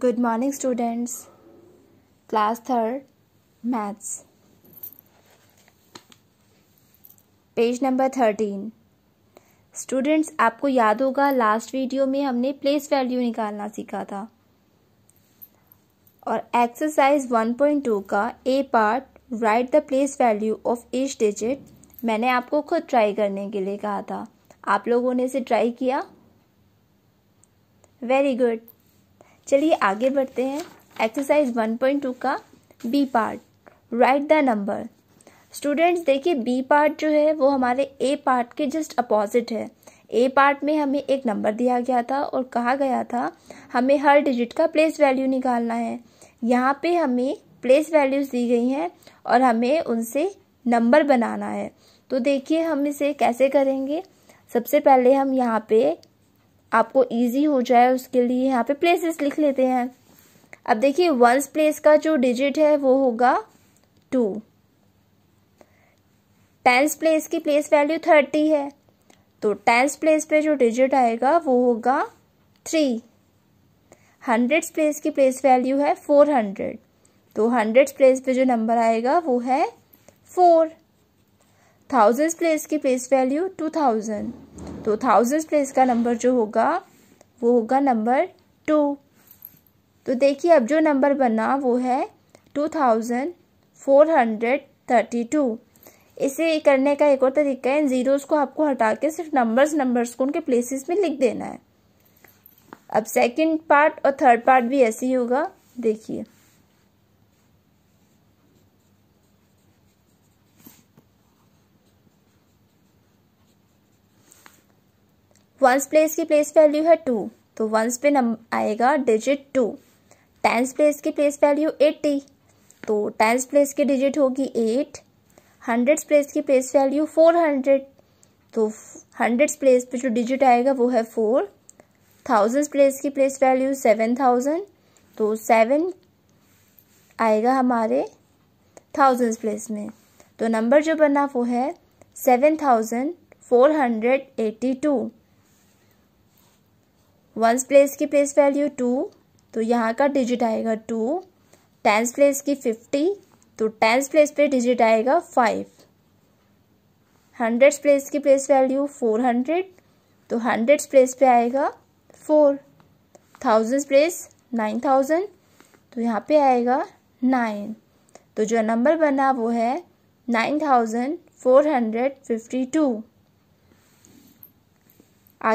good morning students class third maths page number thirteen students आपको याद होगा last video में हमने प्लेस वैल्यू निकालना सीखा था और एक्सरसाइज वन पॉइंट टू का A part write the place value of each digit मैंने आपको खुद ट्राई करने के लिए कहा था आप लोगों ने इसे ट्राई किया वेरी गुड चलिए आगे बढ़ते हैं एक्सरसाइज 1.2 का B part write the number students देखिए बी पार्ट जो है वो हमारे ए पार्ट के जस्ट अपोजिट है ए पार्ट में हमें एक नंबर दिया गया था और कहा गया था हमें हर डिजिट का प्लेस वैल्यू निकालना है यहाँ पे हमें प्लेस वैल्यूज दी गई हैं और हमें उनसे नंबर बनाना है तो देखिए हम इसे कैसे करेंगे सबसे पहले हम यहाँ पे आपको इजी हो जाए उसके लिए यहाँ पे प्लेसेस लिख लेते हैं अब देखिए वंस प्लेस का जो डिजिट है वो होगा टू टेंस प्लेस की प्लेस वैल्यू थर्टी है तो टेंस प्लेस पे जो डिजिट आएगा वो होगा थ्री हंड्रेड्स प्लेस की प्लेस वैल्यू है फोर हंड्रेड तो हंड्रेड्स प्लेस पे जो नंबर आएगा वो है फोर थाउजेंड प्लेस की प्लेस वैल्यू टू थाउजेंड तो थाउजेंड प्लेस का नंबर जो होगा वो होगा नंबर टू तो देखिए अब जो नंबर बना वो है two thousand four hundred thirty two इसे करने का एक और तरीका है इन ज़ीरोज़ को आपको हटा के सिर्फ नंबर्स नंबर्स को उनके प्लेसेस में लिख देना है अब सेकंड पार्ट और थर्ड पार्ट भी ऐसे ही होगा देखिए वंस प्लेस की प्लेस वैल्यू है टू तो वंस पे नम आएगा डिजिट टू टेंस प्लेस की प्लेस वैल्यू एट्टी तो टेंस प्लेस की डिजिट होगी एट हंड्रेड्स प्लेस की प्लेस वैल्यू फोर हंड्रेड तो हंड्रेड्स प्लेस पे जो डिजिट आएगा वो है फोर थाउजेंड्स प्लेस की प्लेस वैल्यू सेवन थाउजेंड तो सेवन आएगा हमारे थाउजेंड्स प्लेस में तो नंबर जो बना वो है seven thousand four hundred eighty two ones place की प्लेस वैल्यू टू तो यहाँ का डिजिट आएगा टू टेंस प्लेस की फिफ्टी तो टेंस प्लेस पे डिजिट आएगा फाइव हंड्रेड्स प्लेस की प्लेस वैल्यू फोर हंड्रेड तो हंड्रेड्स प्लेस पे आएगा four thousands place nine thousand तो यहाँ पे आएगा नाइन तो जो नंबर बना वो है nine thousand four hundred fifty two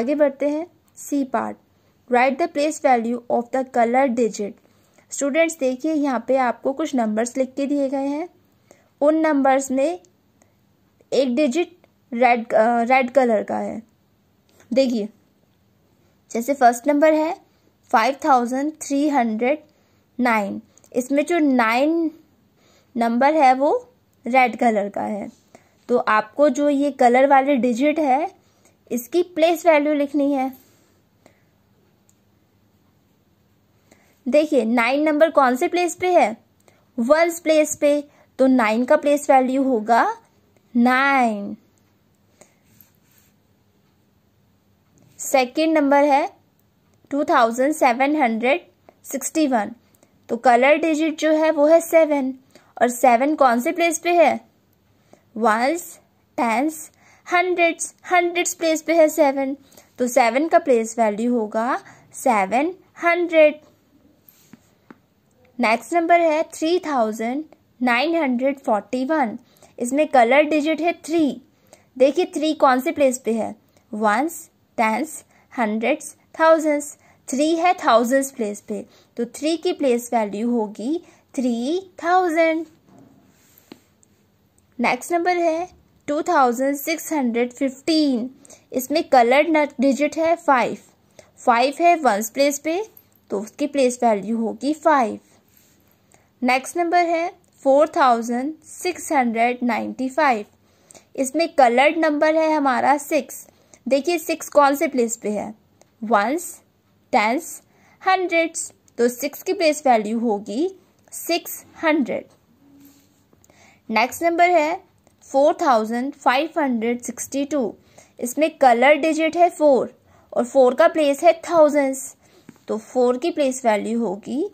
आगे बढ़ते हैं C part write the place value of the colour digit students देखिए यहाँ पे आपको कुछ नंबर्स लिख के दिए गए हैं उन नंबर्स में एक डिजिट रेड रेड कलर का है देखिए जैसे फर्स्ट नंबर है five thousand three hundred nine इसमें जो नाइन नंबर है वो रेड कलर का है तो आपको जो ये कलर वाले डिजिट है इसकी प्लेस वैल्यू लिखनी है देखिए नाइन नंबर कौन से प्लेस पे है वंस प्लेस पे तो नाइन का प्लेस वैल्यू होगा नाइन सेकेंड नंबर है two thousand seven hundred sixty one तो कलर डिजिट जो है वो है सेवन और सेवन कौन से प्लेस पे है ones tens hundreds hundreds place पे है सेवन तो सेवन का प्लेस वैल्यू होगा सेवन हंड्रेड नेक्स्ट नंबर है three thousand nine hundred forty one इसमें कलर डिजिट है थ्री देखिए थ्री कौन से प्लेस पे है ones tens hundreds thousands three है थाउजेंड्स प्लेस पे तो थ्री की प्लेस वैल्यू होगी थ्री थाउजेंड नेक्स्ट नंबर है two thousand six hundred fifteen इसमें कलर डिजिट है फाइव फाइव है वंस प्लेस पे तो उसकी प्लेस वैल्यू होगी फाइव नेक्स्ट नंबर है four thousand six hundred ninety five इसमें कलर्ड नंबर है हमारा सिक्स देखिए सिक्स कौन से प्लेस पे है वंस टेंस हंड्रेड्स तो सिक्स की प्लेस वैल्यू होगी सिक्स हंड्रेड नेक्स्ट नंबर है four thousand five hundred sixty two इसमें कलर डिजिट है फोर और फोर का प्लेस है थाउजेंड्स तो फोर की प्लेस वैल्यू होगी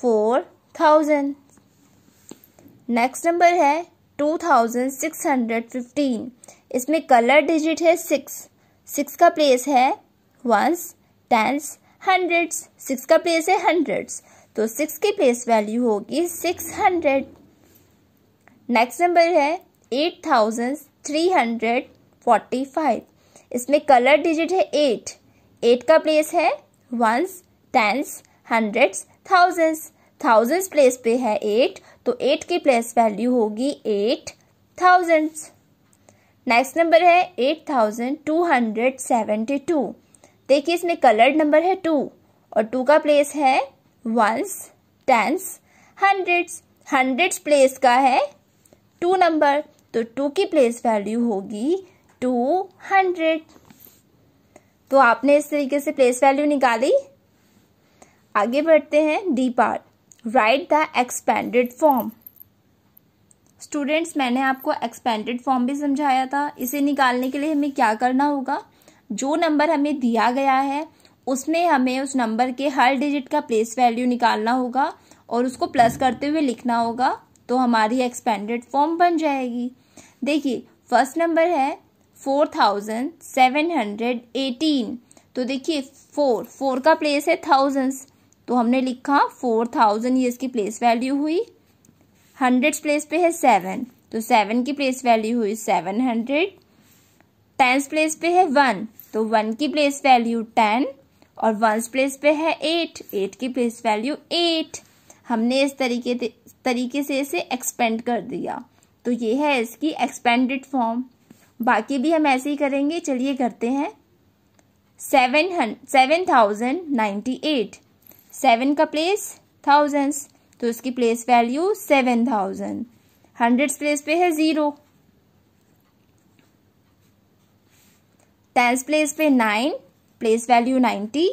फोर थाउजेंड नेक्स्ट नंबर है two thousand six hundred fifteen इसमें कलर डिजिट है सिक्स सिक्स का प्लेस है वंस टेंस हंड्रेड्स सिक्स का प्लेस है हंड्रेड्स तो सिक्स की प्लेस वैल्यू होगी सिक्स हंड्रेड नेक्स्ट नंबर है eight thousand three hundred forty five इसमें कलर डिजिट है एट एट का प्लेस है ones tens hundreds thousands thousands place पे है एट तो एट की प्लेस वैल्यू होगी एट थाउजेंड्स नेक्स्ट नंबर है eight thousand two hundred seventy two देखिए इसमें कलर्ड नंबर है टू और टू का प्लेस है ones tens hundreds hundreds place का है टू नंबर तो टू की प्लेस वैल्यू होगी टू हंड्रेड तो आपने इस तरीके से प्लेस वैल्यू निकाली आगे बढ़ते हैं D part write the expanded form students मैंने आपको एक्सपेंडेड फॉर्म भी समझाया था इसे निकालने के लिए हमें क्या करना होगा जो नंबर हमें दिया गया है उसमें हमें उस नंबर के हर डिजिट का प्लेस वैल्यू निकालना होगा और उसको प्लस करते हुए लिखना होगा तो हमारी एक्सपेंडेड फॉर्म बन जाएगी देखिए फर्स्ट नंबर है four thousand seven hundred eighteen तो देखिए फोर फोर का प्लेस है थाउजेंड्स तो हमने लिखा फोर थाउजेंड ये इसकी प्लेस वैल्यू हुई हंड्रेड प्लेस पे है सेवन तो सेवन की प्लेस वैल्यू हुई सेवन हंड्रेड टेंस प्लेस पे है वन तो वन की प्लेस वैल्यू टेन और वंस प्लेस पे है एट एट की प्लेस वैल्यू एट हमने इस तरीके तरीके से इसे एक्सपेंड कर दिया तो ये है इसकी एक्सपेंडेड फॉर्म बाकी भी हम ऐसे ही करेंगे चलिए करते हैं seven hund seven thousand ninety eight seven का प्लेस थाउजेंड्स तो उसकी place value seven thousand hundreds place पे है ज़ीरो टेंस प्लेस पे नाइन प्लेस वैल्यू नाइन्टी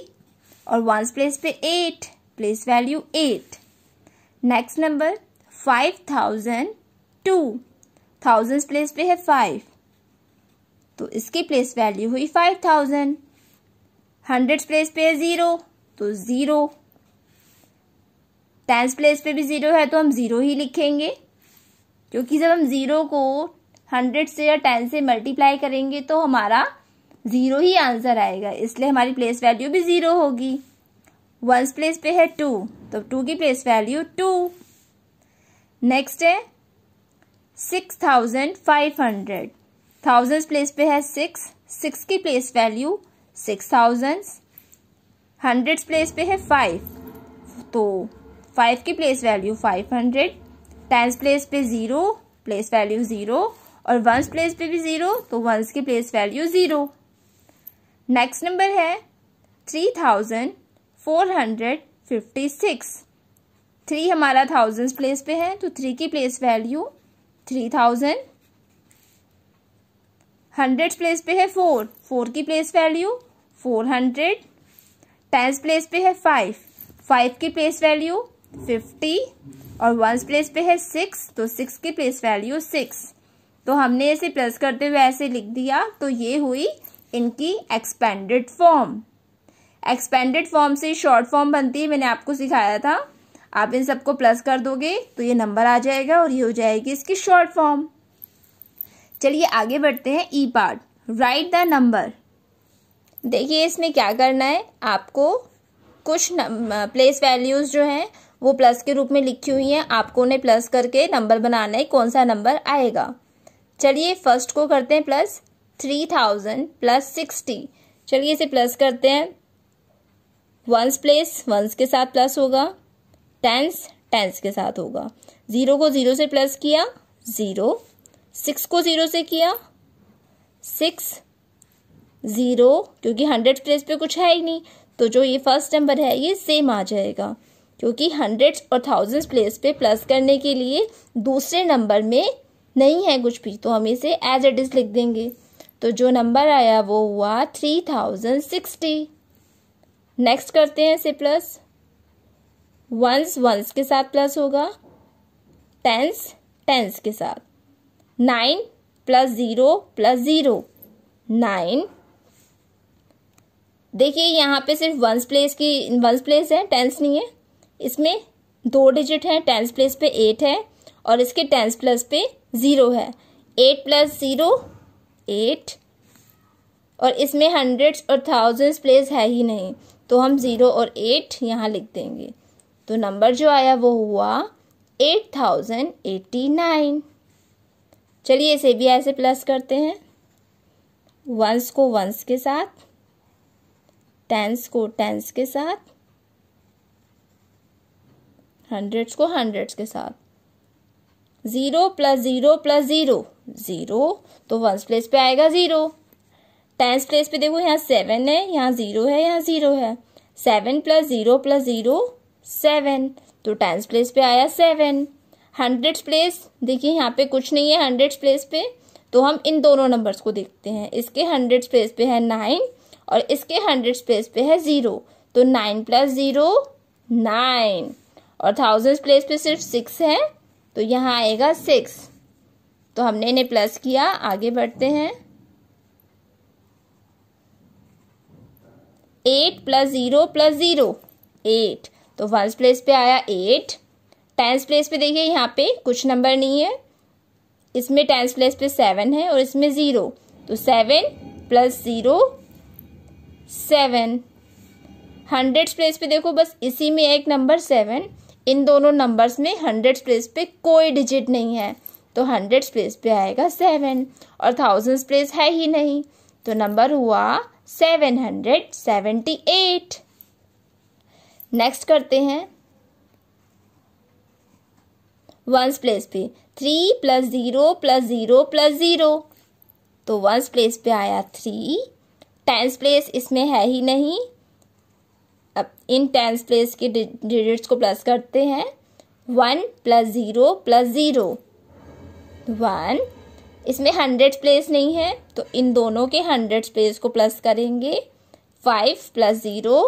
और वंस प्लेस पे eight place value eight next number five thousand two thousand place पे है फाइव तो इसकी प्लेस वैल्यू हुई फाइव थाउजेंड हंड्रेड प्लेस पे है ज़ीरो तो ज़ीरो टेंस प्लेस पे भी ज़ीरो है तो हम ज़ीरो ही लिखेंगे क्योंकि जब हम ज़ीरो को हंड्रेड से या टेन से मल्टीप्लाई करेंगे तो हमारा ज़ीरो ही आंसर आएगा इसलिए हमारी प्लेस वैल्यू भी ज़ीरो होगी वंस प्लेस पे है टू तो टू की प्लेस वैल्यू टू नेक्स्ट है six thousand five hundred thousand place पे है सिक्स सिक्स की place value six thousand hundred place पे है फाइव तो फाइव की place value five hundred tens place पे जीरो प्लेस वैल्यू जीरो और वंस प्लेस पे भी जीरो तो वंस की place value zero next number है three thousand four hundred fifty six three हमारा थाउजेंड प्लेस पे है तो थ्री की place value three thousand hundred place पे है फोर फोर की place value four hundred tens place पे है फाइव फाइव की प्लेस वैल्यू फिफ्टी और वंस प्लेस पे है सिक्स तो सिक्स की प्लेस वैल्यू सिक्स तो हमने इसे प्लस करते हुए ऐसे लिख दिया तो ये हुई इनकी एक्सपेंडेड फॉर्म एक्सपेंडेड फॉर्म से शॉर्ट फॉर्म बनती है मैंने आपको सिखाया था आप इन सबको प्लस कर दोगे तो ये नंबर आ जाएगा और ये हो जाएगी इसकी शॉर्ट फॉर्म चलिए आगे बढ़ते हैं E part write the number देखिए इसमें क्या करना है आपको कुछ प्लेस वैल्यूज़ जो हैं वो प्लस के रूप में लिखी हुई है आपको उन्हें प्लस करके नंबर बनाना है कौन सा नंबर आएगा चलिए फर्स्ट को करते हैं plus three thousand plus sixty चलिए इसे प्लस करते हैं वंस प्लेस वंस के साथ प्लस होगा टेंस टेंस के साथ होगा ज़ीरो को ज़ीरो से प्लस किया ज़ीरो सिक्स को ज़ीरो से किया सिक्स ज़ीरो क्योंकि हंड्रेड प्लेस पे कुछ है ही नहीं तो जो ये फर्स्ट नंबर है ये सेम आ जाएगा क्योंकि हंड्रेड्स और थाउजेंड्स प्लेस पे प्लस करने के लिए दूसरे नंबर में नहीं है कुछ भी तो हम इसे एज इट इज लिख देंगे तो जो नंबर आया वो हुआ थ्री थाउजेंड सिक्सटी नेक्स्ट करते हैं इसे प्लस वंस वंस के साथ प्लस होगा टेंस टेंस के साथ nine plus zero plus zero nine देखिए यहाँ पे सिर्फ वंस प्लेस की वंस प्लेस है टेंस नहीं है इसमें दो डिजिट हैं टेंस प्लेस पे एट है और इसके टेंस प्लस पे ज़ीरो है एट प्लस ज़ीरो एट और इसमें हंड्रेड्स और थाउजेंड्स प्लेस है ही नहीं तो हम ज़ीरो और एट यहाँ लिख देंगे तो नंबर जो आया वो हुआ एट थाउजेंड एटी नाइन चलिए इसे भी ऐसे प्लस करते हैं वंस को वंस के साथ टेंस को टेंस के साथ हंड्रेड्स को हंड्रेड्स के साथ zero plus zero plus zero zero तो वंस प्लेस पे आएगा ज़ीरो टेंस प्लेस पे देखो यहाँ सेवन है यहाँ ज़ीरो है यहाँ ज़ीरो है seven plus zero plus zero seven तो टेंस प्लेस पे आया सेवन हंड्रेड्स प्लेस देखिए यहाँ पे कुछ नहीं है हंड्रेड्स प्लेस पे तो हम इन दोनों नंबर्स को देखते हैं इसके हंड्रेड्स प्लेस पे है नाइन और इसके हंड्रेड्स प्लेस पे है ज़ीरो तो नाइन प्लस ज़ीरो नाइन और थाउजेंड प्लेस पे सिर्फ सिक्स है तो यहाँ आएगा सिक्स तो हमने इन्हें प्लस किया आगे बढ़ते हैं eight plus zero plus zero eight तो वंस प्लेस पे आया एट टेंस प्लेस पे देखिए यहाँ पे कुछ नंबर नहीं है इसमें टेंस प्लेस पे सेवन है और इसमें ज़ीरो तो seven plus zero seven hundred place पे देखो बस इसी में एक नंबर सेवन इन दोनों नंबर्स में हंड्रेड प्लेस पे कोई डिजिट नहीं है तो हंड्रेड प्लेस पे आएगा सेवन और थाउजेंड प्लेस है ही नहीं तो नंबर हुआ seven hundred seventy eight next करते हैं वंस प्लेस पे three plus zero plus zero plus zero तो वंस प्लेस पे आया थ्री टेंस प्लेस इसमें है ही नहीं अब इन टेंस प्लेस के डिजिट्स को प्लस करते हैं one plus zero plus zero one इसमें हंड्रेड प्लेस नहीं है तो इन दोनों के हंड्रेड प्लेस को प्लस करेंगे five plus zero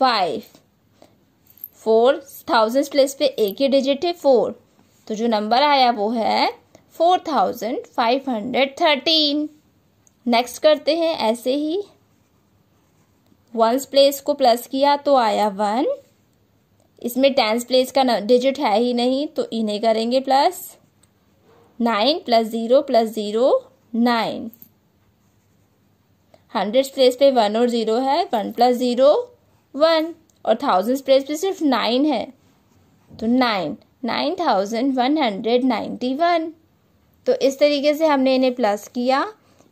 five four thousand place पे एक ही डिजिट है फोर तो जो नंबर आया वो है four thousand five hundred thirteen next करते हैं ऐसे ही वंस प्लेस को प्लस किया तो आया वन इसमें टेंस प्लेस का डिजिट है ही नहीं तो इन्हें करेंगे plus nine plus zero plus zero nine hundred place पे वन और ज़ीरो है वन प्लस ज़ीरो वन और थाउजेंड प्लेस पे सिर्फ नाइन है तो nine nine thousand one hundred ninety one तो इस तरीके से हमने इन्हें प्लस किया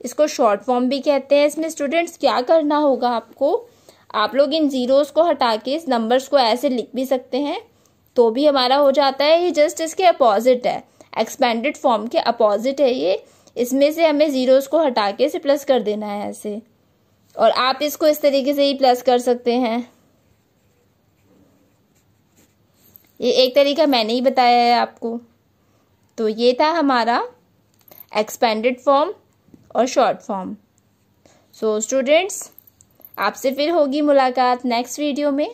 इसको शॉर्ट फॉर्म भी कहते हैं इसमें स्टूडेंट्स क्या करना होगा आपको आप लोग इन ज़ीरोज़ को हटा के इस नंबर्स को ऐसे लिख भी सकते हैं तो भी हमारा हो जाता है ये जस्ट इसके अपोजिट है एक्सपेंडेड फॉर्म के अपोजिट है ये इसमें से हमें ज़ीरोज़ को हटा के इसे प्लस कर देना है ऐसे और आप इसको इस तरीके से ही प्लस कर सकते हैं ये एक तरीका मैंने ही बताया है आपको तो ये था हमारा एक्सपेंडेड फॉर्म और शॉर्ट फॉर्म सो स्टूडेंट्स आपसे फिर होगी मुलाकात नेक्स्ट वीडियो में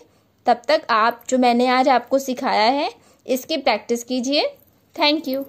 तब तक आप जो मैंने आज आपको सिखाया है इसकी प्रैक्टिस कीजिए थैंक यू